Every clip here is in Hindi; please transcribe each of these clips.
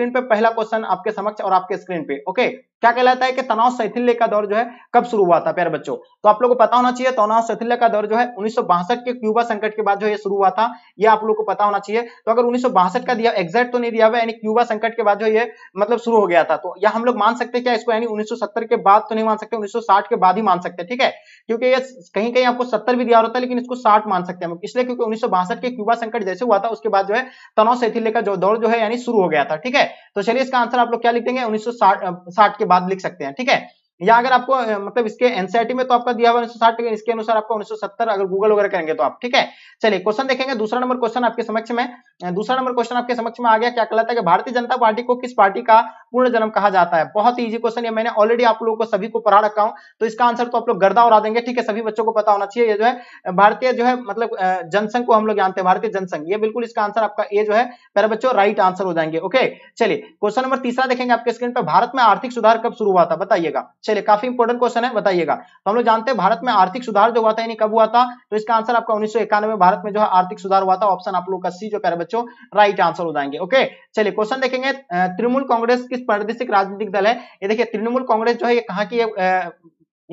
स्क्रीन पे पहला क्वेश्चन आपके समक्ष और आपके स्क्रीन पे ओके क्या कहलाता है कि तनाव शैथिल्य का दौर जो है कब शुरू हुआ था प्यारे बच्चों तो आप लोग को पता होना चाहिए तनाव शैथिल्य का दौर जो है उन्नीस के क्यूबा संकट के बाद जो है शुरू हुआ था ये आप लोग को पता होना चाहिए तो अगर उन्नीस का दिया एग्जैक्ट तो नहीं दिया हुआ यानी क्यूबा संकट के बाद जो ये मतलब शुरू हो गया था तो यह हम लोग मान सकते क्या इसको यानी उन्नीस के बाद तो नहीं मान सकते उन्नीस के बाद ही मान सकते ठीक है क्योंकि ये कहीं कहीं आपको सत्तर भी दिया होता है लेकिन इसको साठ मान सकते हैं इसलिए क्योंकि उन्नीस के क्यूबा संकट जैसे हुआ था उसके बाद जो है तनाव शैथिल्य का जो दौर जो है यानी शुरू हो गया था ठीक है तो चलिए इसका आंसर आप लोग क्या लिख देंगे उन्नीस के बाद लिख सकते हैं ठीक है या अगर आपको मतलब इसके एनसीआरटी में तो आपका दिया हुआ उन्नीस इसके अनुसार आपको उन्नीस अगर गूगल वगैरह करेंगे तो आप ठीक है चलिए क्वेश्चन देखेंगे दूसरा नंबर क्वेश्चन आपके समक्ष में दूसरा नंबर क्वेश्चन आपके समक्ष में आ गया क्या कहलाता है कि भारतीय जनता पार्टी को किस पार्टी का पूर्ण जन्म कहा जाता है बहुत ही इजी क्वेश्चन है मैंने ऑलरेडी आप लोगों को सभी को पढ़ा रखा हूं तो इसका आंसर तो आप लोग गर्दा उड़ा देंगे ठीक है सभी बच्चों को पता होना चाहिए ये जो है भारतीय जो है मतलब जनसंघ को हम लोग जानते हैं भारतीय जनसंघ ये बिल्कुल इसका आंसर आपका ए जो है पहले बच्चों राइट आंसर हो जाएंगे ओके चलिए क्वेश्चन नंबर तीसरा देखेंगे आपके स्क्रीन पर भारत में आर्थिक सुधार कब शुरू हुआ था बताइएगा चलिए काफी इंपोर्टेंट क्वेश्चन है बताइएगा तो हम लोग जानते हैं भारत में आर्थिक सुधार जो हुआ था यानी कब हुआ था तो इसका आंसर आपका उन्नीस में भारत में जो है आर्थिक सुधार हुआ था ऑप्शन आप लोग का सी जो प्यारे बच्चों राइट आंसर हो जाएंगे ओके चलिए क्वेश्चन देखेंगे तृणमूल कांग्रेस किस प्रादेशिक राजनीतिक दल है ये देखिए तृणमूल कांग्रेस जो है ये कहा की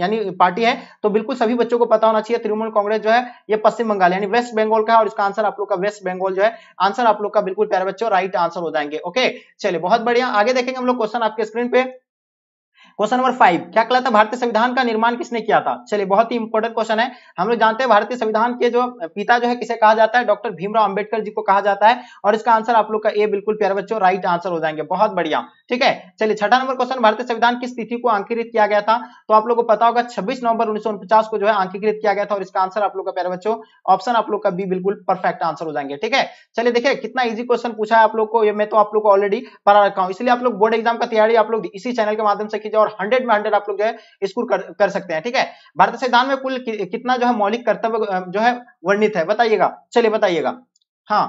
यानी पार्टी है तो बिल्कुल सभी बच्चों को पता होना चाहिए तृणमूल कांग्रेस जो है ये पश्चिम बंगाल यानी वेस्ट बंगाल का है और इसका आंसर आप लोग का वेस्ट बंगाल जो है आंसर आप लोग का बिल्कुल प्यारे बच्चों राइट आंसर हो जाएंगे ओके चलिए बहुत बढ़िया आगे देखेंगे हम लोग क्वेश्चन आपके स्क्रीन पे क्वेश्चन नंबर फाइव क्या कहलाता है भारतीय संविधान का निर्माण किसने किया था चलिए बहुत ही इंपॉर्टेंट क्वेश्चन है हम लोग जानते हैं भारतीय संविधान के जो पिता जो है किसे कहा जाता है डॉक्टर भीमराव अंबेडकर जी को कहा जाता है और इसका आंसर आप लोग का ए बिल्कुल प्यारे बच्चों राइट आंसर हो जाएंगे बहुत बढ़िया ठीक है चलिए छठा नंबर क्वेश्चन भारतीय संविधान किस तिथि को अंकित किया गया था तो आप लोग को पता होगा छब्बीस नवंबर उन्नीस को जो है अंकीकृत किया गया था और इसका आंसर आप लोग का प्यारे बच्चों ऑप्शन आप लोग का बी बिल्कुल परफेक्ट आंसर हो जाएंगे ठीक है चलिए देखिए कितना इजी क्वेश्चन पूछा है आप लोग को ये मैं तो आप लोग को ऑलरेडी पढ़ा रखा हूँ इसलिए आप लोग बोर्ड एग्जाम का तैयारी आप लोग इसी चैनल के माध्यम से कीजिए और हंड्रेड में हंड्रेड आप लोग जो है स्कोर कर, कर सकते हैं ठीक है भारत संविधान में कुल कि, कितना जो है मौलिक कर्तव्य जो है वर्णित है बताइएगा चलिए बताइएगा हाँ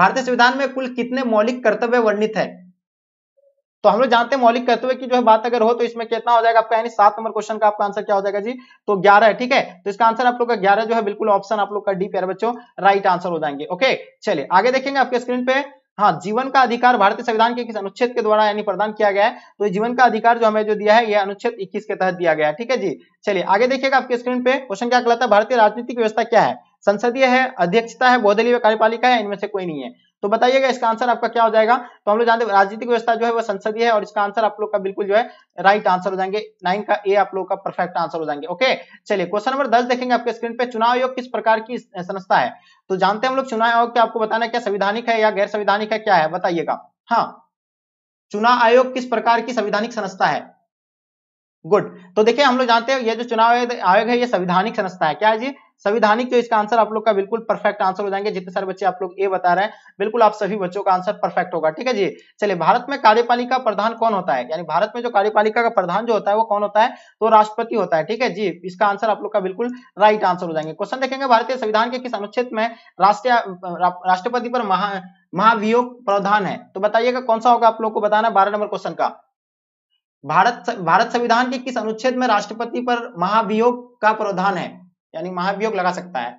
भारतीय संविधान में कुल कितने मौलिक कर्तव्य वर्णित है तो हम लोग जानते हैं मौलिक कर्तव्य की जो है बात अगर हो तो इसमें कितना हो जाएगा आपका यानी सात नंबर क्वेश्चन का आपका आंसर क्या हो जाएगा जी तो ग्यारह है ठीक है तो इसका आंसर आप लोग का ग्यारह जो है बिल्कुल ऑप्शन आप लोग का डी प्यारे बच्चों राइट आंसर हो जाएंगे ओके चलिए आगे देखेंगे आपके स्क्रीन पे हाँ जीवन का अधिकार भारतीय संविधान के किस अनुच्छेद के द्वारा यानी प्रदान किया गया है तो जीवन का अधिकार जो हमें जो दिया है यह अनुच्छेद 21 के तहत दिया गया है ठीक है जी चलिए आगे देखिएगा आपके स्क्रीन पे क्वेश्चन क्या कहलाता है भारतीय राजनीतिक व्यवस्था क्या है संसदीय है अध्यक्षता है बहुदलीय कार्यपालिका है इनमें से कोई नहीं है तो बताइएगा इसका आंसर आपका क्या हो जाएगा तो हम लोग जानते हैं राजनीतिक व्यवस्था जो है वो संसदीय है और इसका आंसर आप लोग का बिल्कुल जो है राइट आंसर हो जाएंगे नाइन का ए आप लोग का परफेक्ट आंसर हो जाएंगे ओके चलिए क्वेश्चन नंबर दस देखेंगे आपके स्क्रीन पे चुनाव आयोग किस प्रकार की संस्था है तो जानते हैं हम लोग चुनाव आयोग क्या आपको बताना क्या संविधानिक है या गैर संविधानिक है क्या है बताइएगा हाँ चुनाव आयोग किस प्रकार की संविधानिक संस्था है गुड तो देखिए हम लोग जानते हैं ये जो चुनाव आयोग है ये संविधानिक संस्था है क्या है जी संविधानिक तो इसका आंसर आप लोग का बिल्कुल परफेक्ट आंसर हो जाएंगे जितने सारे बच्चे आप लोग ए बता रहे हैं बिल्कुल आप सभी बच्चों का आंसर परफेक्ट होगा ठीक है जी चलिए भारत में कार्यपालिका प्रधान कौन होता है यानी भारत में जो कार्यपालिका का प्रधान जो होता है वो कौन होता है तो राष्ट्रपति होता है ठीक है जी इसका आंसर आप लोग का बिल्कुल राइट आंसर हो जाएंगे क्वेश्चन देखेंगे भारतीय संविधान के किस अनुच्छेद में राष्ट्रीय राष्ट्रपति पर महा महाभियोग प्रावधान है तो बताइएगा कौन सा होगा आप लोग को बताना बारह नंबर क्वेश्चन का भारत भारत संविधान के किस अनुच्छेद में राष्ट्रपति पर महाभियोग का प्रावधान है यानी महाभियोग लगा सकता है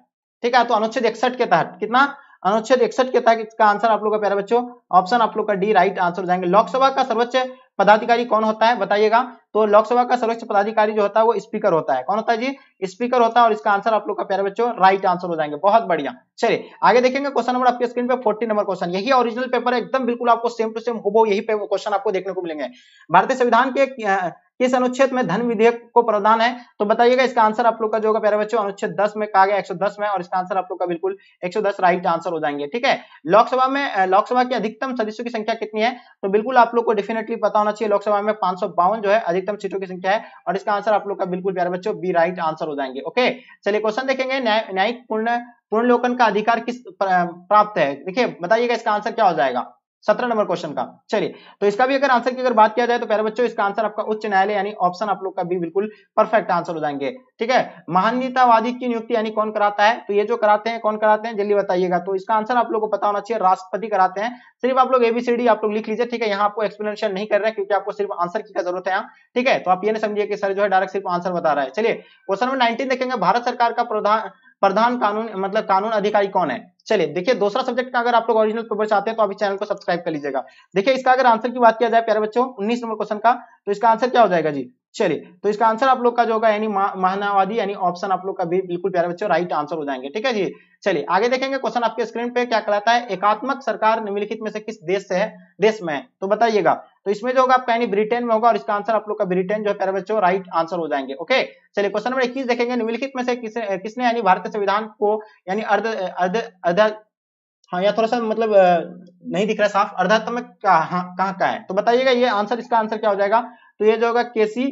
ठीक है तो अनुच्छेद इकसठ के तहत कितना अनुच्छेद इकसठ के तहत इसका आंसर आप लोग का प्यारा बच्चों ऑप्शन आप लोग का डी राइट आंसर हो जाएंगे लोकसभा का सर्वोच्च पदाधिकारी कौन होता है बताइएगा तो लोकसभा का सर्वोच्च पदाधिकारी जो होता है वो स्पीकर होता है कौन होता है जी स्पीकर होता है और इसका आंसर आप लोग का प्यारे बच्चों राइट आंसर हो जाएंगे बहुत बढ़िया चलिए आगे देखेंगे क्वेश्चन नंबर आपके स्क्रीन पे फोर्टी नंबर क्वेश्चन यही ओरिजिनल पेपर है एकदम बिल्कुल आपको सेम टू सेम हो यही पे क्वेश्चन आपको देखने को मिलेंगे भारतीय संविधान के किस अनुच्छेद में धन विधेयक को प्रावधान है तो बताइएगा इसका आंसर आप लोग का जो होगा प्यारे बच्चों अनुच्छेद दस में कहा गया एक में और इसका आंसर आप लोग का बिल्कुल एक राइट आंसर हो जाएंगे ठीक है लोकसभा में लोकसभा की अधिकतम सदस्यों की संख्या कितनी है तो बिल्कुल आप लोग को डेफिनेटली पता होना चाहिए लोकसभा में पांच जो है अधिकतम सीटों की संख्या है और इसका आंसर आप लोग का बिल्कुल प्यारे बच्चों बी राइट आंसर हो जाएंगे ओके चलिए क्वेश्चन देखेंगे न्यायिक पूर्ण पूर्णलोकन का अधिकार किस प्राप्त है देखिए बताइएगा इसका आंसर क्या हो जाएगा सत्रह नंबर क्वेश्चन का चलिए तो इसका भी अगर आंसर की अगर बात किया जाए तो प्यारे बच्चों इसका आंसर आपका उच्च न्यायालय यानी ऑप्शन आप लोग का भी बिल्कुल परफेक्ट आंसर हो जाएंगे ठीक है महानीतावादी की नियुक्ति यानी कौन कराता है तो ये जो कराते हैं कौन कराते हैं जल्दी बताइएगा तो इसका आंसर आप लोग को पता होना चाहिए राष्ट्रपति कराते हैं सिर्फ आप लोग एबीसीडी आप लोग लिख लीजिए ठीक है यहाँ आपको एक्सप्लेनेशन नहीं कर रहे हैं क्योंकि आपको सिर्फ आंसर की जरूरत है यहाँ ठीक है तो आप ये नहीं समझिए कि सर जो है डायरेक्ट सिर्फ आंसर बता रहा है चलिए क्वेश्चन नंबर नाइनटीन देखेंगे भारत सरकार का प्रधान प्रधान कानून मतलब कानून अधिकारी कौन है चलिए देखिए दूसरा सब्जेक्ट का अगर आप लोग ओरिजिनल पेपर चाहते हैं तो अभी चैनल को सब्सक्राइब कर लीजिएगा देखिए इसका अगर आंसर की बात किया जाए प्यारे बच्चों उन्नीस नंबर क्वेश्चन का तो इसका आंसर क्या हो जाएगा जी चलिए तो इसका आंसर आप लोग का जो होगा यानी महानावादी यानी ऑप्शन आप लोग का भी बिल्कुल प्यारे बच्चों राइट आंसर हो जाएंगे ठीक है जी चलिए आगे देखेंगे क्वेश्चन आपके स्क्रीन पे क्या कहलाता है एकात्मक सरकार निम्नलिखित में से किस देश से है देश में है तो बताइएगा तो इसमें जो होगा आपका यानी ब्रिटेन में होगा और इसका आंसर आप लोग का ब्रिटेन जो है प्यारे बच्चों राइट आंसर हो जाएंगे ओके चलिए क्वेश्चन नंबर इक्कीस देखेंगे निम्नलिखित में से किस, किसने यानी भारतीय संविधान को यानी अर्ध अर्ध अर्ध हाँ या थोड़ा सा मतलब नहीं दिख रहा साफ अर्धात्मक हाँ, कहाँ का है तो बताइएगा ये आंसर इसका आंसर क्या हो जाएगा तो ये जो होगा केसी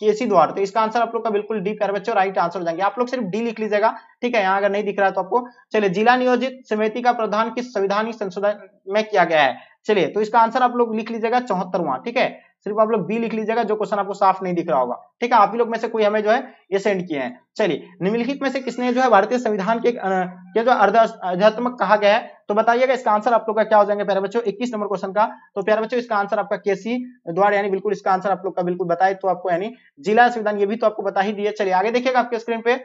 केसी द्वार तो इसका आंसर आप लोग का बिल्कुल डी कर बच्चों राइट आंसर हो जाएंगे आप लोग सिर्फ डी लिख लीजिएगा ठीक है यहाँ अगर नहीं दिख रहा है तो आपको चलिए जिला नियोजित समिति का प्रधान किस संविधानिक संशोधन में किया गया है चलिए तो इसका आंसर आप लोग लिख लीजिएगा चौहत्तरवां ठीक है सिर्फ आप लोग बी लिख लीजिएगा जो क्वेश्चन आपको साफ नहीं दिख रहा होगा ठीक है आप ही लोग में से कोई हमें जो है ये सेंड किए हैं चलिए निम्नलिखित में से किसने जो है भारतीय संविधान के के जो अर्धात्मक कहा गया है तो बताइएगा इसका आंसर आप लोग का क्या हो जाएंगे प्यारे बच्चों इक्कीस नंबर क्वेश्चन का तो प्यारे बच्चों इसका आंसर आपका केसी द्वारा यानी बिल्कुल इसका आंसर आप लोग का बिल्कुल बताए तो आपको यानी जिला संविधान ये भी तो आपको बता ही दिए चलिए आगे देखिएगा आपके स्क्रीन पे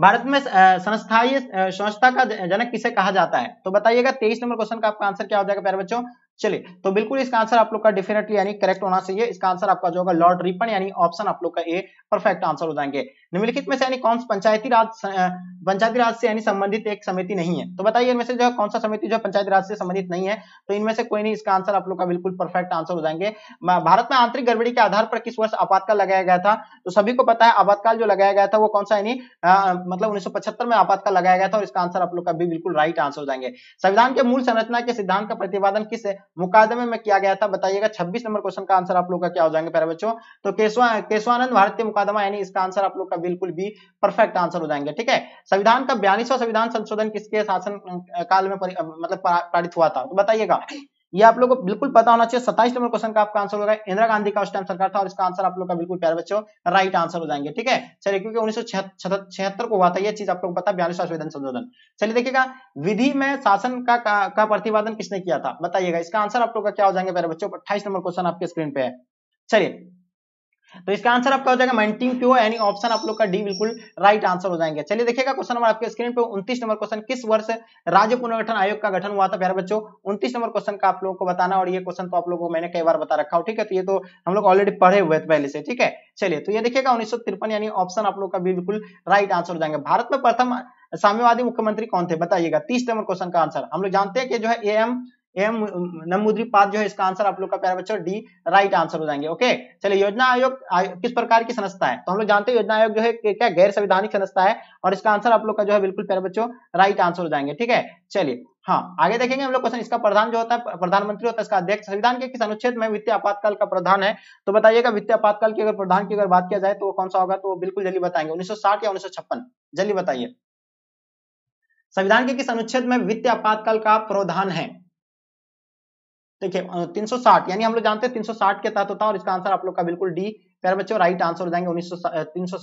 भारत में संस्थाई संस्था का जनक किसे कहा जाता है तो बताइएगा तेईस नंबर क्वेश्चन का आपका आंसर क्या हो जाएगा प्यारे बच्चों चलिए तो बिल्कुल इसका आंसर आप लोग का डेफिनेटली यानी करेक्ट होना चाहिए इसका आंसर आपका जो होगा लॉर्ड रिपन यानी ऑप्शन आप लोग का ए परफेक्ट आंसर हो जाएंगे निम्नलिखित में से यानी कौन पंचायती राज पंचायती राज से यानी संबंधित एक समिति नहीं है तो बताइए इनमें से जो कौन सा समिति जो पंचायती राज से संबंधित नहीं है तो इनमें से कोई नहीं इसका आंसर आप लोग का बिल्कुल परफेक्ट आंसर हो जाएंगे भारत में आंतरिक गड़बड़ी के आधार पर किस वर्ष आपातकाल लगाया गया था तो सभी को पता है आपातकाल जो लगाया गया था वो कौन सा यानी मतलब उन्नीस में आपातकाल लगाया गया था और इसका आंसर आप लोग का भी बिल्कुल राइट आंसर हो जाएंगे संविधान के मूल संरचना के सिद्धांत का प्रतिपादन किस मुकादमे में किया गया था बताइएगा 26 नंबर क्वेश्चन का आंसर आप लोग का क्या हो जाएंगे प्यारे बच्चों तो केशवा केशवानंद भारतीय मुकादमा यानी इसका आंसर आप लोग का बिल्कुल भी परफेक्ट आंसर हो जाएंगे ठीक है संविधान का बयालीसवा संविधान संशोधन किसके शासन काल में मतलब पारित हुआ था तो बताइएगा ये आप लोगों को बिल्कुल पता होना चाहिए सत्ताईस नंबर क्वेश्चन का आपका आंसर होगा इंदिरा गांधी का उस टाइम सरकार था और इसका आंसर आप लोग का बिल्कुल प्यार बच्चों राइट आंसर हो जाएंगे ठीक है चलिए क्योंकि उन्नीस सौ को हुआ था यह चीज आप लोग पता बयालीस संविधान संशोधन चलिए देखिएगा विधि में शासन का, का, का प्रतिपादन किसने किया था बताइएगा इसका आंसर आप लोग का क्या हो जाएंगे प्यारे बच्चों अट्ठाईस नंबर क्वेश्चन आपके स्क्रीन पे है चलिए तो इसका आंसर आपका हो जाएगा मेंटिंग क्यों यानी ऑप्शन आप लोग का डी बिल्कुल राइट आंसर हो जाएंगे चलिए देखिएगा क्वेश्चन नंबर आपके स्क्रीन पे 29 नंबर क्वेश्चन किस वर्ष राज्य पुनर्गठन आयोग का गठन हुआ था प्यारे बच्चों उनतीस नंबर क्वेश्चन का आप लोगों को बताना और ये क्वेश्चन तो आप लोगों को मैंने कई बार बता रखा हो ठीक है तो ये तो हम लोग ऑलरेडी पढ़े हुए थे पहले से ठीक है चलिए तो ये देखिएगा उन्नीस यानी ऑप्शन आप लोग का बिल्कुल राइट आंसर हो जाएंगे भारत में प्रथम साम्यवादी मुख्यमंत्री कौन थे बताइएगा तीस नंबर क्वेश्चन का आंसर हम लोग जानते हैं कि जो है ए एम एम नमुद्री जो है इसका आंसर आप लोग का प्यारा बच्चों डी राइट आंसर हो जाएंगे ओके चलिए योजना आयोग किस प्रकार की संस्था है तो हम लोग जानते हैं योजना आयोग जो है क्या गैर संवैधानिक संस्था है और इसका आंसर आप लोग का जो है बिल्कुल प्यार बच्चों राइट आंसर हो जाएंगे ठीक है चलिए हाँ आगे देखेंगे हम लोग क्वेश्चन इसका प्रधान जो होता है प्रधानमंत्री होता है इसका अध्यक्ष संविधान के किस अनुच्छेद में वित्तीय आपातकाल का प्रधान है तो बताइएगा वित्तीय आपातकाल की अगर प्रधान की अगर बात किया जाए तो वो कौन सा होगा तो वो बिल्कुल जल्दी बताएंगे उन्नीस या उन्नीस जल्दी बताइए संविधान के किस अनुच्छेद में वित्तीय आपातकाल का प्रावधान है देखिए 360 यानी हम लोग जानते हैं 360 के तहत होता है और इसका आंसर आप लोग का बिल्कुल डी प्यारे बच्चों राइट आंसर हो जाएंगे उन्नीस सौ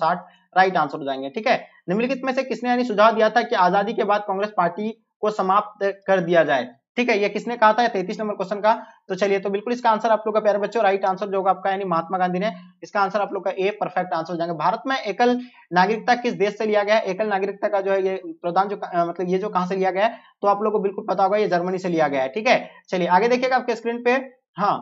राइट आंसर हो जाएंगे ठीक है निम्नलिखित में से किसने यानी सुझाव दिया था कि आजादी के बाद कांग्रेस पार्टी को समाप्त कर दिया जाए ठीक है ये किसने कहा था तैतीस नंबर क्वेश्चन का तो चलिए तो बिल्कुल इसका आंसर आप लोग का प्यारे बच्चों राइट आंसर जो होगा आपका यानी महात्मा गांधी ने इसका आंसर आप लोग का ए परफेक्ट आंसर हो जाएंगे भारत में एकल नागरिकता किस देश से लिया गया एकल नागरिकता का जो है ये प्रधान जो मतलब ये जो कहां से लिया गया तो आप लोग को बिल्कुल पता होगा ये जर्मनी से लिया गया है ठीक है चलिए आगे देखिएगा आपके स्क्रीन पे हाँ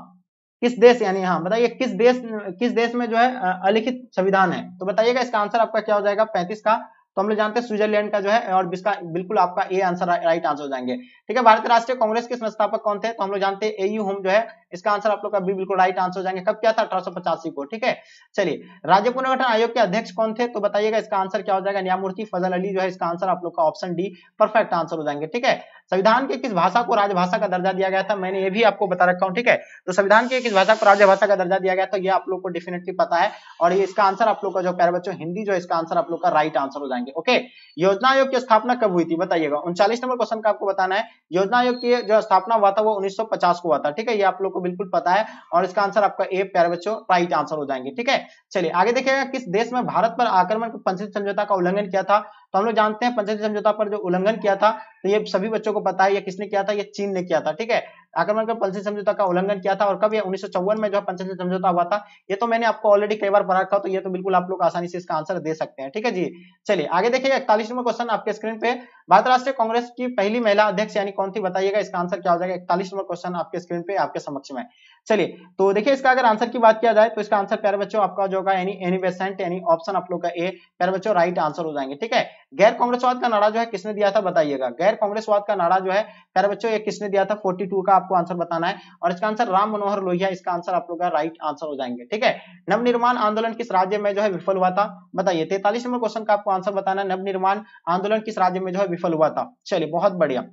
किस देश यानी हाँ बताइए किस देश किस देश में जो है अलिखित संविधान है तो बताइएगा इसका आंसर आपका क्या हो जाएगा पैंतीस का तो हम लोग जानते हैं स्विट्जरलैंड का जो है और इसका बिल्कुल आपका ए आंसर राइट आंसर हो जाएंगे ठीक है भारतीय राष्ट्रीय कांग्रेस के संस्थापक कौन थे तो हम लोग जानते हैं एयू होम जो है इसका आंसर आप लोग का बिल्कुल राइट आंसर हो जाएंगे कब क्या था अठारह को ठीक है चलिए राज्य पुनर्गठन आयोग के अध्यक्ष कौन थे तो बताइएगा इसका आंसर क्या हो जाएगा न्यायमूर्ति फजल अली जो है इसका आंसर आप लोग का ऑप्शन डी परफेक्ट आंसर हो जाएंगे ठीक है संविधान के किस भाषा को राजभाषा का दर्जा दिया गया था मैंने ये भी आपको बता रखा हूँ ठीक है तो संविधान की किस भाषा को राजभाषा का दर्जा दिया गया था यह आप लोग को डेफिनेटली पता है और ये इसका आंसर आप लोग का जो प्यारे बच्चों हिंदी जो इसका आंसर आप लोग का राइट आंसर हो जाएंगे ओके योजना आयोग की स्थापना कब हुई थी बताइएगा उनचालीस नंबर क्वेश्चन का आपको बताना है योजना आयोग की जो स्थापना हुआ था वो उन्नीस को हुआ था ठीक है ये आप लोग को बिल्कुल पता है और इसका आंसर आपका ए प्यारे बच्चों राइट आंसर हो जाएंगे ठीक है चलिए आगे देखिएगा किस देश में भारत पर आक्रमण समझौता का उल्लंघन किया था तो हम लोग जानते हैं पंचायती समझौता पर जो उल्लंघन किया था तो ये सभी बच्चों को पता है या किसने किया था ये चीन ने किया था ठीक है आक्रमण कर पेंसिल समझौता का उल्लंघन किया था और कब यह उन्नीस में जो पेंसिल समझौता हुआ था ये तो मैंने आपको ऑलरेडी कई बार पढ़ा रखा तो ये तो बिल्कुल आप लोग आसानी से इसका आंसर दे सकते हैं ठीक है जी चलिए आगे देखिए इकतालीस नंबर क्वेश्चन आपके स्क्रीन पे भारत राष्ट्रीय कांग्रेस की पहली महिला अध्यक्ष यानी कौन थी बताइएगा इसका आंसर क्या हो जाएगा इकतालीस नंबर क्वेश्चन आपके स्क्रीन पे आपके समक्ष में चलिए तो देखिए इसका अगर आंसर की बात किया जाए तो इसका आंसर प्यारे बच्चों आपका जो होगा यानी एनी बेसेंट यानी ऑप्शन आप लोग का ए प्यारे बच्चों राइट आंसर हो जाएंगे ठीक है गैर कांग्रेसवाद का नारा जो है किसने दिया था बताइएगा गैर कांग्रेसवाद का नारा जो है प्यारे बच्चों ये किसने दिया था फोर्टी का आप आपको आंसर बताना है और इसका आंसर राम मनोहर लोहिया इसका आंसर आप लोग का राइट आंसर हो जाएंगे ठीक है नवनिर्माण आंदोलन किस राज्य में जो है विफल हुआ था बताइए तैतालीस नंबर क्वेश्चन का आपको आंसर बताना है नवनिर्माण आंदोलन किस राज्य में जो है विफल हुआ था चलिए बहुत बढ़िया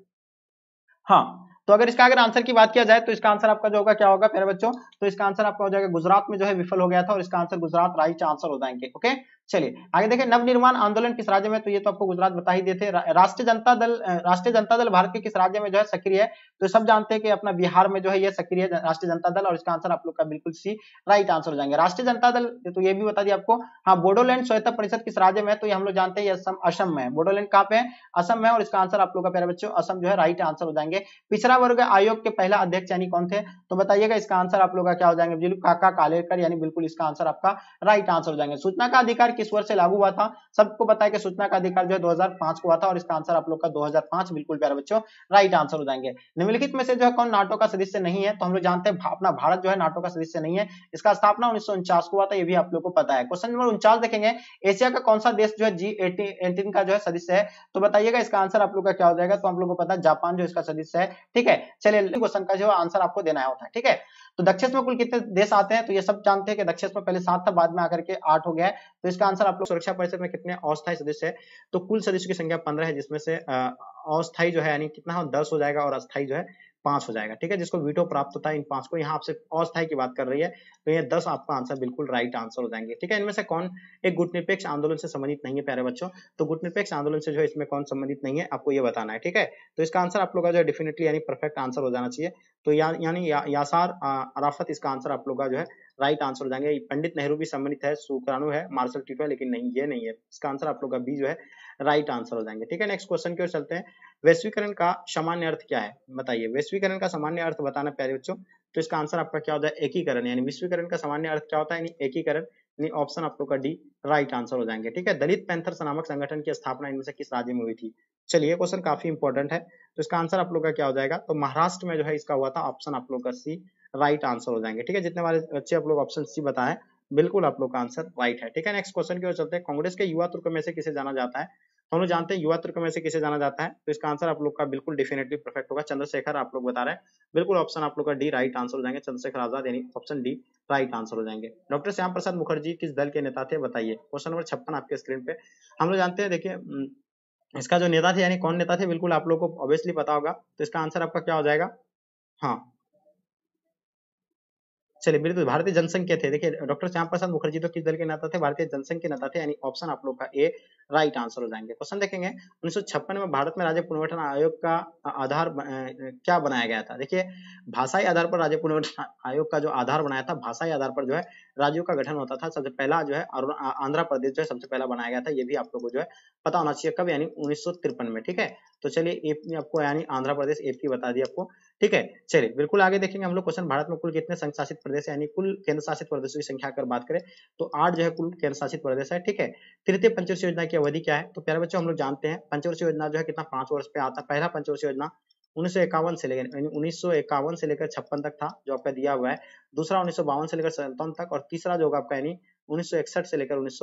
हाँ तो अगर इसका अगर आंसर की बात किया जाए तो इसका आंसर आपका जो होगा क्या होगा प्यारे बच्चों तो इसका आंसर आपका हो जाएगा गुजरात में जो है विफल हो गया था और इसका आंसर गुजरात राइट आंसर हो जाएंगे ओके चलिए आगे देखें नवनिर्माण आंदोलन किस राज्य में तो ये तो आपको गुजरात बता ही देते राष्ट्रीय जनता दल राष्ट्रीय जनता दल भारत के किस राज्य में जो है सक्रिय है तो सब जानते हैं कि अपना बिहार में जो है ये सक्रिय है राष्ट्रीय जनता दल और इसका आंसर आप लोग का बिल्कुल सी राइट आंसर हो जाएंगे राष्ट्रीय जनता दल तो ये भी बता दिया आपको हाँ बोडोलैंड स्वायत्ता परिषद किस राज्य में तो ये हम लोग जानते हैं असम असम में बोडोलैंड कहाँ पे है असम में और इसका आंसर आप लोग का प्यारे बच्चों असम जो है राइट आंसर हो जाएंगे पिछड़ा वर्ग आयोग के पहला अध्यक्ष यानी कौन थे तो बताइएगा इसका आंसर आप लोग का क्या हो जाएंगे काका कालेकर यानी बिल्कुल इसका आंसर आपका राइट आंसर हो जाएंगे सूचना का अधिकार किस वर्ष से लागू हुआ था सबको पता है कि सूचना का अधिकार जो है 2005 को हुआ था और इसका आंसर आप लोग का 2005 बिल्कुल प्यारे बच्चों राइट आंसर हो जाएंगे निम्नलिखित में से जो है कौन नाटो का सदस्य नहीं है तो हम लोग जानते हैं अपना भारत जो है नाटो का सदस्य नहीं है इसका स्थापना उन्नीस को हुआ था यह भी आप लोग को पता है क्वेश्चन नंबर उनचास देखेंगे एशिया का कौन सा देश जो है जी एटीन का जो है सदस्य है तो बताइएगा इसका आंसर आप लोग का क्या हो जाएगा तो आप लोग को पता है जापान जो इसका सदस्य है ठीक है चलिए क्वेश्चन का जो आंसर आपको देना होता है ठीक है तो दक्षिण में कुल कितने देश आते हैं तो ये सब जानते हैं कि दक्षिण में पहले सात था बाद में आकर के आठ हो गया है तो इसका आंसर आप लोग सुरक्षा परिषद में कितने अस्थायी सदस्य है तो कुल सदस्यों की संख्या पंद्रह है जिसमें से अस्थायी जो है यानी कितना हो दस हो जाएगा और अस्थायी जो है पांच हो जाएगा ठीक है जिसको वीटो प्राप्त होता है इन पांच को यहाँ आपसे अस्थाई की बात कर रही है तो ये दस आपका आंसर बिल्कुल राइट आंसर हो जाएंगे ठीक है इनमें से कौन एक गुट आंदोलन से संबंधित नहीं है प्यारे बच्चों तो गुट आंदोलन से जो है इसमें कौन संबंधित नहीं है आपको ये बताना है ठीक है तो इसका आंसर आप लोग का जो है डेफिनेटली यानी परफेक्ट आंसर हो जाना चाहिए तो या, यानी या, यासार अराफत इसका आंसर आप लोग का जो है राइट आंसर हो जाएंगे पंडित नेहरू भी संबंधित है सुकरानु है मार्शल टीटो है लेकिन नहीं ये नहीं है इसका आंसर आप लोग का बी जो है राइट आंसर हो जाएंगे ठीक है नेक्स्ट क्वेश्चन की ओर चलते हैं वैश्वीकरण का सामान्य अर्थ क्या है बताइए वैश्वीकरण का सामान्य अर्थ बताना प्यारे बच्चों तो इसका आंसर आपका क्या हो जाए एकीकरण यानी विश्वीकरण का सामान्य अर्थ क्या होता है एकीकरण यानी ऑप्शन आपको का डी राइट आंसर हो जाएंगे ठीक है दलित पैंथर्स नामक संगठन की स्थापना इनमें से किस राज्य में हुई थी चलिए क्वेश्चन काफी इंपॉर्टेंट है तो इसका आंसर आप लोग का क्या हो जाएगा तो महाराष्ट्र में जो है इसका हुआ था ऑप्शन आप लोग का सी राइट आंसर हो जाएंगे ठीक है जितने वाले बच्चे आप लोग ऑप्शन सी बताए बिल्कुल आप लोग का आंसर राइट है ठीक है नेक्स्ट क्वेश्चन की ओर चलते हैं कांग्रेस के युवा तुर्क में से किसे जाना जाता है तो हम लोग जानते हैं युवा तुर्क में से किसे जाना जाता है तो इसका आंसर आप लोग का बिल्कुल डेफिनेटली परफेक्ट होगा चंद्रशेखर आप लोग बता रहे हैं बिल्कुल ऑप्शन आप लोग का डी राइट आंसर हो जाएंगे चंद्रशेखर आजाद यानी ऑप्शन डी राइट आंसर हो जाएंगे डॉक्टर श्याम प्रसाद मुखर्जी किस दल के नेता थे बताइए क्वेश्चन नंबर छप्पन आपके स्क्रीन पे हम लोग जानते हैं देखिए हम्म, इसका जो नेता थे यानी कौन नेता थे बिल्कुल आप लोग को ऑब्वियसली पता होगा तो इसका आंसर आपका क्या हो जाएगा हाँ चलिए तो भारतीय जनसंघ के थे देखिए डॉक्टर श्याम प्रसाद मुखर्जी तो किस दल के नेता थे भारतीय जनसंघ के नेता थे यानी ऑप्शन आप लोग का ए राइट आंसर हो जाएंगे क्वेश्चन देखेंगे उन्नीस में भारत में राज्य पुनर्वठन आयोग का आधार क्या बनाया गया था देखिए भाषाई आधार पर राज्य पुनर्वठन आयोग का जो आधार बनाया था भाषाई आधार पर जो है राज्यों का गठन होता था सबसे पहला जो है आंध्र प्रदेश जो है सबसे पहला बनाया गया था ये भी आप लोग को जो है पता होना चाहिए कब यानी उन्नीस में ठीक है तो चलिए आपको यानी आंध्र प्रदेश एप की बता दी आपको ठीक है चलिए बिल्कुल आगे देखेंगे हम लोग क्वेश्चन भारत में कुल कितने संघ शासित प्रदेश यानी कुल केंद्र शासित प्रदेशों की संख्या अगर बात करें तो आठ जो है कुल केंद्र शासित प्रदेश है ठीक है तृतीय पंचवर्षीय योजना की अवधि क्या है तो प्यारे बच्चों हम लोग जानते हैं पंचवर्षीय योजना जो है कितना पांच वर्ष पे आता है पहला पंचवर्षीय योजना उन्नीस से लेकर उन्नीस से लेकर छप्पन तक था जो आपका दिया हुआ है दूसरा उन्नीस से लेकर सत्तावन तक और तीसरा जो होगा आपका यानी उन्नीस से लेकर उन्नीस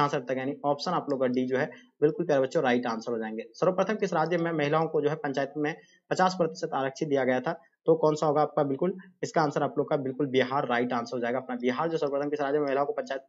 तक यानी ऑप्शन आप लोग का डी जो है बिल्कुल प्यारे बच्चों राइट आंसर हो जाएंगे सर्वप्रथम किस राज्य में महिलाओं को जो है पंचायत में पचास प्रतिशत आरक्षित दिया गया था तो कौन सा होगा आपका बिल्कुल इसका आंसर आप लोग का बिल्कुल बिहार राइट आंसर हो जाएगा अपना बिहार जो सर्वप्रथम किस राज्य में महिलाओं को पचास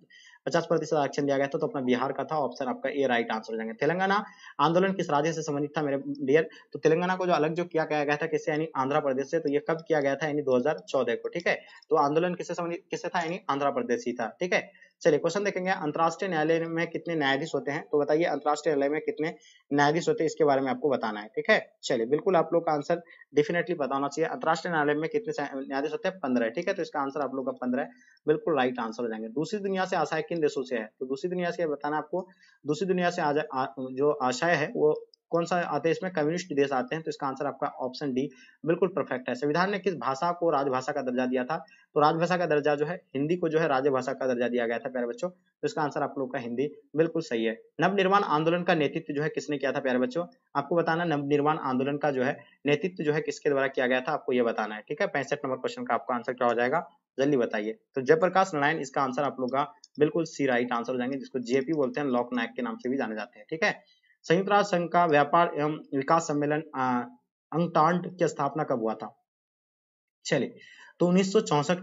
पचास प्रतिशत आरक्षण दिया गया था तो अपना बिहार का था ऑप्शन आपका ए राइट आंसर हो जाएगा तेलंगाना आंदोलन किस राज्य से संबंधित था मेरे डियर तो तेलंगाना को जो अलग जो किया गया, था किससे यानी आंध्र प्रदेश से तो ये कब किया गया था यानी दो को ठीक है तो आंदोलन किससे संबंधित किससे था यानी आंध्र प्रदेश ही था ठीक है चलिए क्वेश्चन देखेंगे अंतर्राष्ट्रीय न्यायालय में कितने न्यायाधीश होते हैं तो बताइए अंतर्राष्ट्रीय न्यायालय में कितने न्यायाधीश होते हैं इसके बारे में आपको बताना है ठीक है चलिए बिल्कुल आप लोग का आंसर डेफिनेटली बताना चाहिए अंतर्राष्ट्रीय न्यायालय में कितने न्यायाधीश होते हैं पंद्रह ठीक है तो इसका आंसर आप लोग का पंद्रह बिल्कुल राइट आंसर हो जाएंगे दूसरी दुनिया से आशा किन देशों से है तो दूसरी दुनिया से बताना आपको दूसरी दुनिया से जो आशा है वो कौन सा आते हैं इसमें कम्युनिस्ट देश आते हैं तो इसका आंसर आपका ऑप्शन डी बिल्कुल परफेक्ट है संविधान ने किस भाषा को राजभाषा का दर्जा दिया था तो राजभाषा का दर्जा जो है हिंदी को जो है राजभाषा का दर्जा दिया गया था प्यारे बच्चों तो इसका आंसर आप लोग का हिंदी बिल्कुल सही है नवनिर्माण आंदोलन का नेतृत्व जो है किसने किया था प्यारे बच्चों आपको बताना नवनिर्माण आंदोलन का जो है नेतृत्व जो है किसके द्वारा किया गया था आपको यह बताना है ठीक है पैंसठ नंबर क्वेश्चन का आपका आंसर क्या हो जाएगा जल्दी बताइए तो जयप्रकाश नारायण इसका आंसर आप लोग का बिल्कुल सी राइट आंसर हो जाएंगे जिसको जेपी बोलते हैं लॉक नायक के नाम से भी जाने जाते हैं ठीक है संयुक्त राष्ट्र संघ का व्यापार एवं विकास सम्मेलन अंगटांड की स्थापना कब हुआ था चलिए तो उन्नीस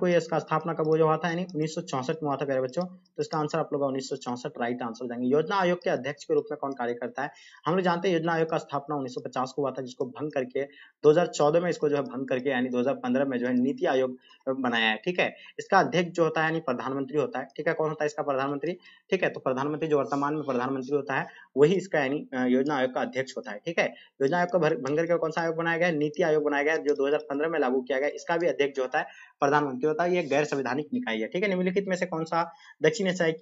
को ये इसका स्थापना कब हुआ था यानी 1964 में हुआ था प्यारे बच्चों तो इसका आंसर आप लोग उन्नीस राइट आंसर देंगे योजना आयोग के अध्यक्ष के रूप में कौन कार्य करता है हम लोग जानते हैं योजना आयोग का स्थापना 1950 को हुआ था जिसको भंग करके 2014 में इसको जो है भंग करके यानी 2015 में जो है नीति आयोग बनाया है ठीक है इसका अध्यक्ष जो होता है यानी प्रधानमंत्री होता है ठीक है कौन होता है इसका प्रधानमंत्री ठीक है तो प्रधानमंत्री जो वर्तमान में प्रधानमंत्री होता है वही इसका यानी योजना आयोग का अध्यक्ष होता है ठीक है योजना आयोग का भंग करके कौन सा आयोग बनाया गया नीति आयोग बनाया गया जो 2015 में लागू किया गया इसका भी अध्यक्ष जो होता है प्रधानमंत्री होता है ये गैर संवैधानिक निकाय है ठीक है निम्नलिखित में से कौन सा दक्षिण एशियाई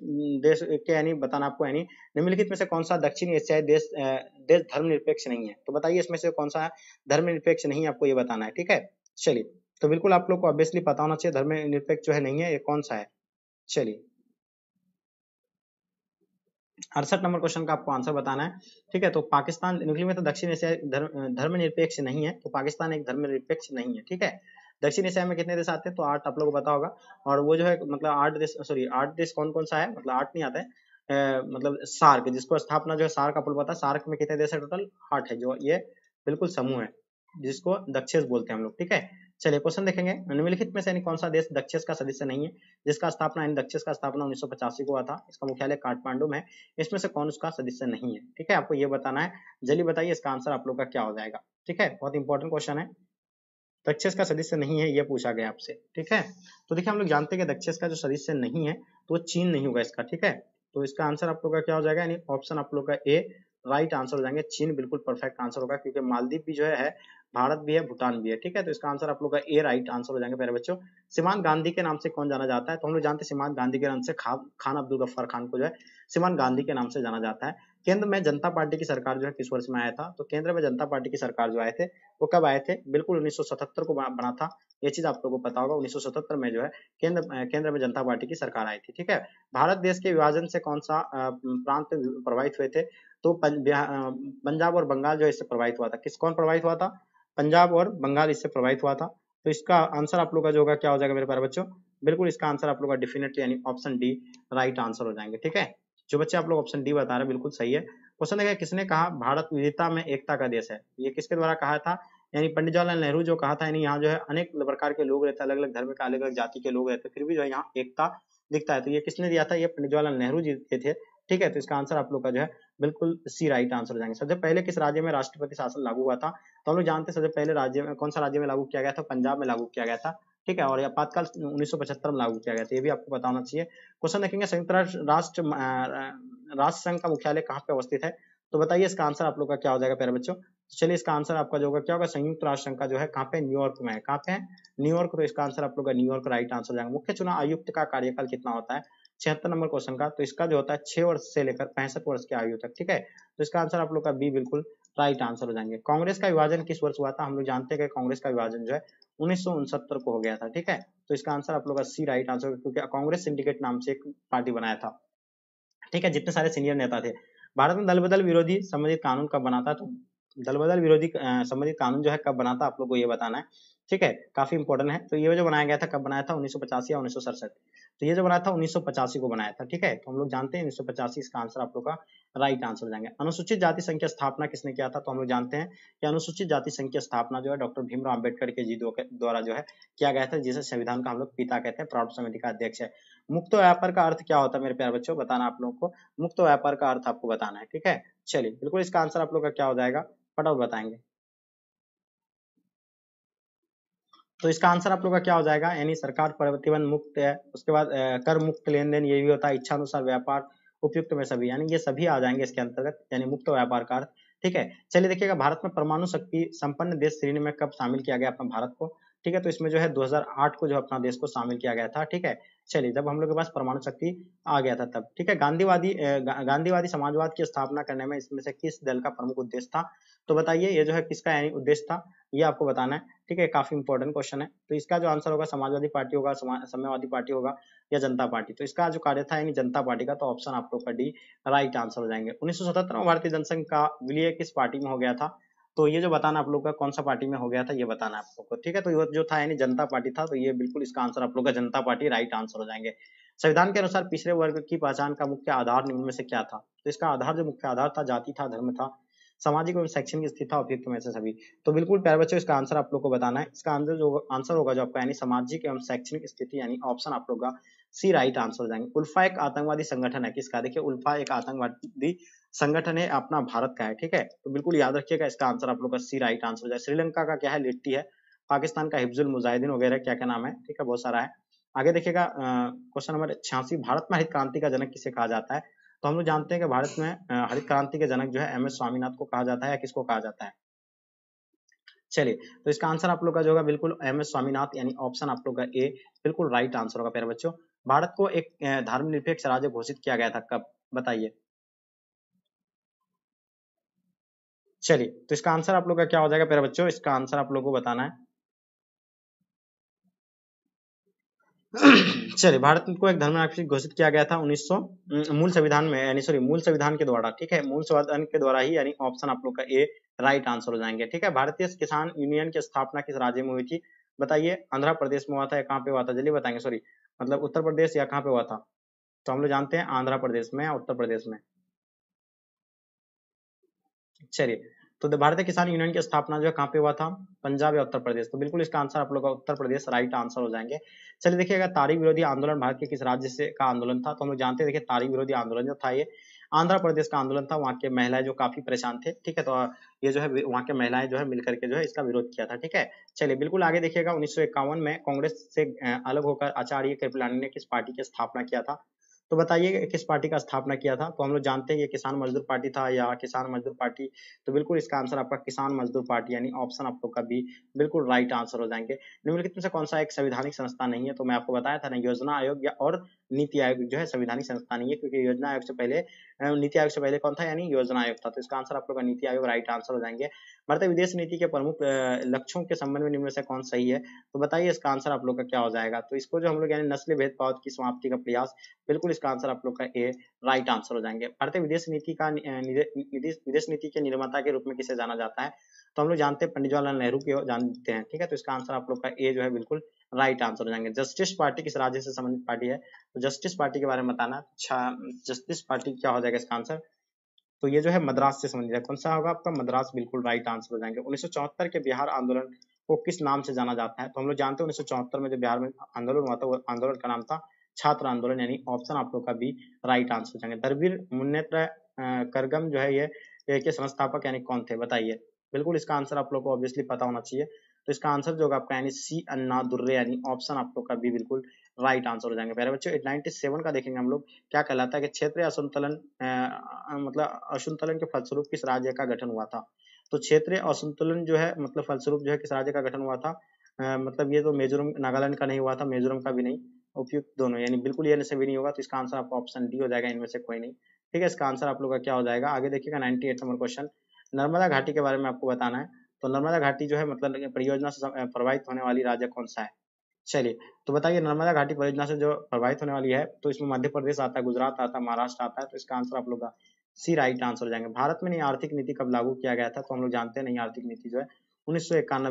देश के यानी बताना आपको यानी निम्नलिखित में से कौन सा दक्षिण एशियाई देश देश धर्म निरपेक्ष नहीं है तो बताइए इसमें से कौन सा धर्म निरपेक्ष नहीं है आपको ये बताना है ठीक है चलिए तो बिल्कुल आप लोग को ऑब्वियसली पता होना चाहिए धर्मनिरपेक्ष जो है नहीं है ये कौन सा है चलिए अड़सठ नंबर क्वेश्चन का आपको आंसर बताना है ठीक है तो पाकिस्तान न्यूक्लियर में तो दक्षिण एशिया धर्म धर्मनिरपेक्ष नहीं है तो पाकिस्तान एक धर्मनिरपेक्ष नहीं है ठीक है दक्षिण एशिया में कितने देश आते हैं तो आठ आप लोगों को पता होगा और वो जो है मतलब आठ देश सॉरी आठ देश कौन कौन सा है मतलब आठ नहीं आता है ए, मतलब सार्क जिसको स्थापना जो है सार्क आपको पता है सार्क में कितने देश है टोटल आठ है जो ये बिल्कुल समूह है जिसको दक्षेस बोलते हैं हम लोग ठीक है चलिए क्वेश्चन देखेंगे निम्नलिखित में से कौन सा देश दक्षिण का सदस्य नहीं है जिसका स्थापना यानी दक्षिण का स्थापना उन्नीस को हुआ था इसका मुख्यालय काठमांडू में इसमें से कौन उसका सदस्य नहीं है ठीक है आपको ये बताना है जल्दी बताइए इसका आंसर आप लोग का क्या हो जाएगा ठीक है बहुत इंपॉर्टेंट क्वेश्चन है दक्षिस का सदस्य नहीं है ये पूछा गया आपसे ठीक है तो देखिये हम लोग जानते हैं कि का जो सदस्य नहीं है तो चीन नहीं होगा इसका ठीक है तो इसका आंसर आप लोग का क्या हो जाएगा यानी ऑप्शन आप लोग का ए राइट आंसर हो जाएंगे चीन बिल्कुल परफेक्ट आंसर होगा क्योंकि मालदीव भी जो है भारत भी है भूटान भी है ठीक है तो इसका आंसर आप लोग का ए राइट आंसर हो जाएंगे मेरे बच्चों सीमान गांधी के नाम से कौन जाना जाता है तो हम लोग जानते हैं सीमान गांधी के नाम से खा, खान अब्दुल गफ्फार खान को जो है सीमान गांधी के नाम से जाना जाता है केंद्र में जनता पार्टी की सरकार जो है किस वर्ष में आया था तो केंद्र में जनता पार्टी की सरकार जो आए थे वो कब आए थे बिल्कुल उन्नीस को बना था ये चीज आप लोगों को पता होगा उन्नीस में जो है केंद्र केंद्र में जनता पार्टी की सरकार आई थी ठीक है भारत देश के विभाजन से कौन सा प्रांत प्रभावित हुए थे तो पंजाब और बंगाल जो है इससे प्रभावित हुआ था किस कौन प्रभावित हुआ था पंजाब और बंगाल इससे प्रभावित हुआ था तो इसका आंसर आप लोग का जो होगा क्या हो जाएगा मेरे प्यारे बच्चों बिल्कुल इसका आंसर आप लोग का डेफिनेटली यानी ऑप्शन डी राइट आंसर हो जाएंगे ठीक है जो बच्चे आप लोग ऑप्शन डी बता रहे हैं बिल्कुल सही है क्वेश्चन देखा किसने कहा भारत विविधता में एकता का देश है ये किसके द्वारा कहा था यानी पंडित जवाहरलाल नेहरू जो कहा था यानी यहाँ जो है अनेक प्रकार के लोग रहते हैं अलग अलग धर्म के अलग अलग जाति के लोग रहते फिर भी जो है यहाँ एकता दिखता है तो ये किसने दिया था ये पंडित जवाहरलाल नेहरू जी थे ठीक है तो इसका आंसर आप लोग का जो है बिल्कुल सी राइट आंसर हो जाएंगे सबसे पहले किस राज्य में राष्ट्रपति शासन लागू हुआ था तो हम लोग जानते सबसे पहले राज्य में कौन सा राज्य में लागू किया गया था पंजाब में लागू किया गया था ठीक है और आपातकाल 1975 में लागू किया गया था ये भी आपको बताना चाहिए क्वेश्चन देखेंगे संयुक्त राष्ट्र राष्ट्र संघ का मुख्यालय कहाँ पे अवस्थित है तो बताइए इसका आंसर आप लोग का क्या हो जाएगा प्यारे बच्चों तो चलिए इसका आंसर आपका जो होगा क्या होगा संयुक्त राष्ट्र संघ का जो है कहाँ पे न्यूयॉर्क में है कहाँ पे है न्यूयॉर्क तो इसका आंसर आप लोग का न्यूयॉर्क राइट आंसर जाएगा मुख्य चुनाव आयुक्त का कार्यकाल कितना होता है छिहत्तर नंबर क्वेश्चन का तो इसका जो होता है छह वर्ष से लेकर पैंसठ वर्ष की आयु तक ठीक है तो इसका आंसर आप लोग का बी बिल्कुल राइट आंसर हो जाएंगे कांग्रेस का विभाजन किस वर्ष हुआ था हम लोग जानते हैं कि कांग्रेस का विभाजन जो है उन्नीस को हो गया था ठीक है तो इसका आंसर आप लोग का सी राइट आंसर क्योंकि कांग्रेस सिंडिकेट नाम से एक पार्टी बनाया था ठीक है जितने सारे सीनियर नेता थे भारत में दल बदल विरोधी संबंधित कानून कब बना था तो दल बदल विरोधी संबंधित कानून जो है कब बना था आप लोग को ये बताना है ठीक है काफी इंपॉर्टेंट है तो ये जो बनाया गया था कब बनाया था उन्नीस या उन्नीस तो ये जो बनाया था उन्नीस को बनाया था ठीक है तो हम लोग जानते हैं उन्नीस इसका आंसर आप लोग का राइट आंसर हो जाएंगे अनुसूचित जाति संख्या स्थापना किसने किया था तो हम लोग जानते हैं कि अनुसूचित जाति संख्या स्थापना जो है डॉक्टर भीमराव अंबेडकर के जी द्वारा जो है किया गया था जिसे संविधान का हम लोग पिता कहते हैं प्रारूप समिति का अध्यक्ष है मुक्त व्यापार का अर्थ क्या होता है मेरे प्यार बच्चों बताना आप लोगों को मुक्त व्यापार का अर्थ आपको बताना है ठीक है चलिए बिल्कुल इसका आंसर आप लोग का क्या हो जाएगा फटाफट बताएंगे तो इसका आंसर आप लोग का क्या हो जाएगा यानी सरकार प्रतिबंध मुक्त है उसके बाद कर मुक्त लेन देन ये भी होता है इच्छा अनुसार व्यापार उपयुक्त में सभी यानी ये सभी आ जाएंगे इसके अंतर्गत यानी मुक्त व्यापार का ठीक है चलिए देखिएगा भारत में परमाणु शक्ति संपन्न देश श्रेणी में कब शामिल किया गया अपना भारत को ठीक है तो इसमें जो है 2008 को जो अपना देश को शामिल किया गया था ठीक है चलिए जब हम लोग के पास परमाणु शक्ति आ गया था तब ठीक है गांधीवादी गांधीवादी समाजवाद की स्थापना करने में इसमें से किस दल का प्रमुख उद्देश्य था तो बताइए ये जो है किसका यानी उद्देश्य था ये आपको बताना है ठीक है काफी इंपॉर्टेंट क्वेश्चन है तो इसका जो आंसर होगा समाजवादी पार्टी होगा समाजवादी पार्टी होगा या जनता पार्टी तो इसका जो कार्य था यानी जनता पार्टी का तो ऑप्शन आप लोग का डी राइट आंसर हो जाएंगे उन्नीस में भारतीय जनसंघ का विलय किस पार्टी में हो गया था तो ये जो बताना आप लोग का कौन सा पार्टी में हो गया था ये बताना आप लोग को ठीक है तो ये जो था यानी जनता पार्टी था तो ये बिल्कुल इसका आंसर आप लोग का जनता पार्टी राइट आंसर हो जाएंगे संविधान के अनुसार पिछड़े वर्ग की पहचान का मुख्य आधार निम्न में से क्या था तो इसका आधार जो मुख्य आधार था जाति था धर्म था सामाजिक एवं शैक्षणिक स्थिति था उपयुक्त में से सभी तो बिल्कुल प्यारे बच्चों इसका आंसर आप लोग को बताना है इसका आंसर जो आंसर होगा जो आपका यानी सामाजिक एवं शैक्षणिक स्थिति यानी ऑप्शन आप लोग का सी राइट आंसर हो जाएंगे उल्फा एक आतंकवादी संगठन है किसका देखिए उल्फा एक आतंकवादी संगठन है अपना भारत का है ठीक है तो बिल्कुल याद रखिएगा इसका आंसर आप लोग का सी राइट आंसर हो जाए श्रीलंका का क्या है लिट्टी है पाकिस्तान का हिफ्जुल मुजाहिदीन वगैरह क्या क्या नाम है ठीक है बहुत सारा है आगे देखिएगा क्वेश्चन नंबर छियासी भारत में हरित क्रांति का जनक किसे कहा जाता है तो हम लोग जानते हैं कि भारत में हरित क्रांति के जनक जो है एम एस स्वामीनाथ को कहा जाता है या किसको कहा जाता है चलिए तो इसका आंसर आप लोग का जो होगा बिल्कुल एम एस स्वामीनाथ यानी ऑप्शन आप लोग का ए बिल्कुल राइट आंसर होगा प्यारे बच्चों भारत को एक धर्मनिरपेक्ष राज्य घोषित किया गया था कब बताइए चलिए तो इसका आंसर आप लोग का क्या हो जाएगा पहले बच्चों इसका आंसर आप लोग को बताना है चलिए भारत को एक धर्म घोषित किया गया था 1900 मूल संविधान में यानी सॉरी मूल संविधान के द्वारा ठीक है मूल संविधान के द्वारा ही यानी ऑप्शन आप लोग का ए राइट आंसर हो जाएंगे ठीक है भारतीय किसान यूनियन की स्थापना किस राज्य में हुई थी बताइए आंध्र प्रदेश में हुआ था या कहाँ पे हुआ था जल्दी बताएंगे सॉरी मतलब उत्तर प्रदेश या कहाँ पे हुआ था तो हम लोग जानते हैं आंध्र प्रदेश में या उत्तर प्रदेश में चलिए तो भारतीय किसान यूनियन की स्थापना जो है कहाँ पे हुआ था पंजाब या उत्तर प्रदेश तो बिल्कुल इसका आंसर आप लोग का उत्तर प्रदेश राइट आंसर हो जाएंगे चलिए अगर तारीख विरोधी आंदोलन भारत के किस राज्य से का आंदोलन था तो हम लोग जानते देखिए तारीख विरोधी आंदोलन जो था ये आंध्र प्रदेश का आंदोलन था वहाँ के महिलाएं जो काफी परेशान थे ठीक है तो ये जो है वहाँ के महिलाएं जो है मिलकर के जो है इसका विरोध किया था ठीक है चलिए बिल्कुल आगे देखिएगा उन्नीस में कांग्रेस से अलग होकर आचार्य कृपलानी ने किस पार्टी की स्थापना किया था तो बताइए किस पार्टी का स्थापना किया था तो हम लोग जानते हैं ये किसान मजदूर पार्टी था या किसान मजदूर पार्टी तो बिल्कुल इसका आंसर आपका किसान मजदूर पार्टी यानी ऑप्शन आप लोग का भी बिल्कुल राइट आंसर हो जाएंगे निम्नलिखित में से कौन सा एक संवैधानिक संस्था नहीं है तो मैं आपको बताया था ना योजना आयोग या और नीति आयोग जो है संविधानिक संस्था नहीं है क्योंकि योजना आयोग से पहले नीति आयोग से पहले कौन था यानी योजना आयोग था तो इसका आंसर आप लोग का नीति आयोग राइट आंसर हो जाएंगे भारत विदेश नीति के प्रमुख लक्ष्यों के संबंध में निम्न से कौन सही है तो बताइए इसका आंसर आप लोग का क्या हो जाएगा तो इसको जो हम लोग यानी नस्ली भेदभाव की समाप्ति का प्रयास बिल्कुल इसका आंसर आप लोग का ए राइट आंसर हो जाएंगे भारतीय विदेश नीति का विदेश नीति के निर्माता के रूप में किसे जाना जाता है तो हम लोग जानते हैं पंडित जवाहरलाल नेहरू के जानते हैं ठीक है तो इसका आंसर आप लोग का ए जो है बिल्कुल राइट आंसर हो जाएंगे जस्टिस पार्टी किस राज्य से संबंधित पार्टी है तो जस्टिस पार्टी के बारे में बताना अच्छा जस्टिस पार्टी क्या हो जाएगा इसका आंसर तो ये जो है मद्रास से संबंधित है कौन सा होगा आपका मद्रास बिल्कुल राइट आंसर हो जाएंगे उन्नीस के बिहार आंदोलन को किस नाम से जाना जाता है तो हम लोग जानते हैं उन्नीस में जो बिहार में आंदोलन हुआ था वो आंदोलन का नाम था छात्र आंदोलन यानी ऑप्शन आप लोग का भी राइट आंसर हो जाएंगे दरवीर मुन्नेत्र करगम जो है ये के संस्थापक यानी कौन थे बताइए बिल्कुल इसका आंसर आप लोग को ऑब्वियसली पता होना चाहिए तो इसका आंसर जो होगा आपका यानी सी अन्ना दुर्रे यानी ऑप्शन आप लोग का भी बिल्कुल राइट आंसर हो जाएंगे प्यारे बच्चों नाइनटी सेवन का देखेंगे हम लोग क्या कहलाता है कि क्षेत्रीय असंतुलन मतलब असंतुलन के फलस्वरूप किस राज्य का गठन हुआ था तो क्षेत्रीय असंतुलन जो है मतलब फलस्वरूप जो है किस राज्य का गठन हुआ था मतलब ये तो मेजोरम नागालैंड का नहीं हुआ था मेजोरम का भी नहीं उपयुक्त दोनों यानी बिल्कुल ये से भी नहीं होगा तो इसका आंसर आपका ऑप्शन डी हो जाएगा इनमें से कोई नहीं ठीक है इसका आंसर आप लोग का क्या हो जाएगा आगे देखिएगा ninety eight number question Narmada घाटी के बारे में आपको बताना है तो नर्मदा घाटी जो है मतलब परियोजना से प्रभावित होने वाली राज्य कौन सा है चलिए तो बताइए नर्मदा घाटी परियोजना से जो प्रभावित होने वाली है तो इसमें मध्य प्रदेश आता है गुजरात आता है महाराष्ट्र आता है तो इसका आंसर आप लोग का सी राइट आंसर हो जाएंगे भारत में नहीं आर्थिक नीति कब लागू किया गया था तो हम लोग जानते हैं नहीं आर्थिक नीति जो है उन्नीस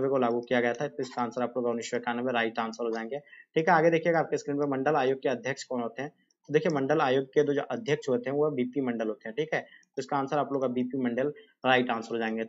को लागू किया गया था तो इसका आंसर आप लोग उन्नीस राइट आंसर हो जाएंगे ठीक है आगे देखिएगा आपके स्क्रीन पर मंडल आयोग के अध्यक्ष कौन होते हैं तो देखिए मंडल आयोग के जो अध्यक्ष होते हैं वो बीपी मंडल होते हैं ठीक है तो इसका आंसर आप लोग का बीपी मंडल राइट आंसर हो जाएंगे